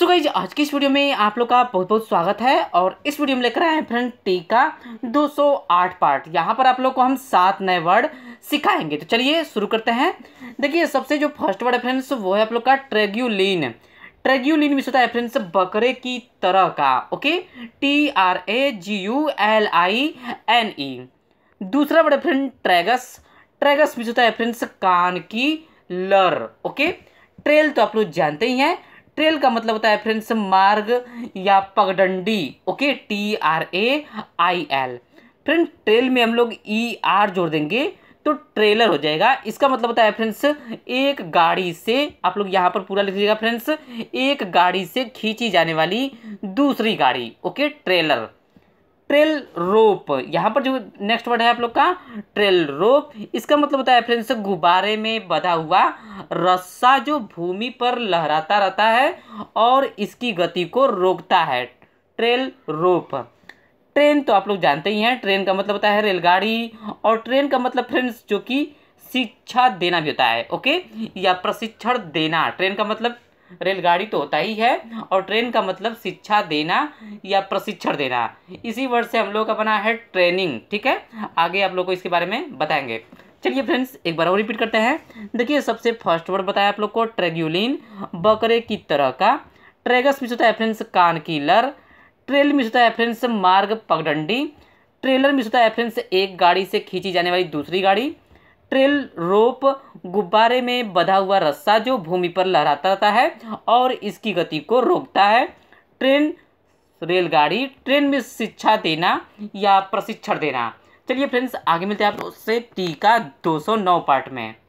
so guys आज की इस वीडियो में आप लोग का बहुत बहुत स्वागत है और इस वीडियो में लेकर आए हैं फ्रेंड टी का 208 पार्ट यहाँ पर आप लोग को हम सात नए वर्ड सिखाएंगे तो चलिए शुरू करते हैं देखिए सबसे जो फर्स्ट वर्ड है फ्रेंड्स वो है आप लोग का ट्रेग्यूलिन ट्रेग्यूलिन भी होता है फ्रेंड्स बकरे की तरह का okay T R A G U L I N E दूसरा वर्ड फ्रेंड ट्रेगस ट्रेगस भी होता है फ्रेंड्स कान की लर ओके ट्रेल तो आप लोग जानते ही हैं ट्रेल का मतलब होता है फ्रेंड्स मार्ग या पगडंडी okay T R A I L friend trail में हम लोग ई e आर जोड़ देंगे तो ट्रेलर हो जाएगा इसका मतलब होता है फ्रेंड्स एक गाड़ी से आप लोग यहाँ पर पूरा लिख लीजिएगा फ्रेंड्स एक गाड़ी से खींची जाने वाली दूसरी गाड़ी ओके ट्रेलर ट्रेल रोप यहाँ पर जो नेक्स्ट वर्ड है आप लोग का ट्रेल रोप इसका मतलब होता है फ्रेंड्स गुब्बारे में बधा हुआ रस्सा जो भूमि पर लहराता रहता है और इसकी गति को रोकता है ट्रेल रोप ट्रेन तो आप लोग जानते ही हैं ट्रेन का मतलब होता है रेलगाड़ी और ट्रेन का मतलब फ्रेंड्स जो कि शिक्षा देना भी होता है ओके या प्रशिक्षण देना ट्रेन का मतलब रेलगाड़ी तो होता ही है और ट्रेन का मतलब शिक्षा देना या प्रशिक्षण देना इसी वर्ड से हम लोग का बना है ट्रेनिंग ठीक है आगे आप लोग को इसके बारे में बताएंगे चलिए फ्रेंड्स एक बार और रिपीट करते हैं देखिए सबसे फर्स्ट वर्ड बताया आप लोग को ट्रेग्यूलिन बकरे की तरह का ट्रेगस मिस होता है फ्रेंड्स कान कीलर ट्रेल मिस होता है फ्रेंड्स मार्ग पगडंडी ट्रेलर मिस होता है फ्रेंड्स एक गाड़ी से खींची जाने वाली दूसरी गाड़ी ट्रेल रोप गुब्बारे में बधा हुआ रस्सा जो भूमि पर लहराता है और इसकी गति को रोकता है ट्रेन रेलगाड़ी ट्रेन में शिक्षा देना या प्रशिक्षण देना चलिए फ्रेंड्स आगे मिलते हैं आपसे दो सौ नौ पार्ट में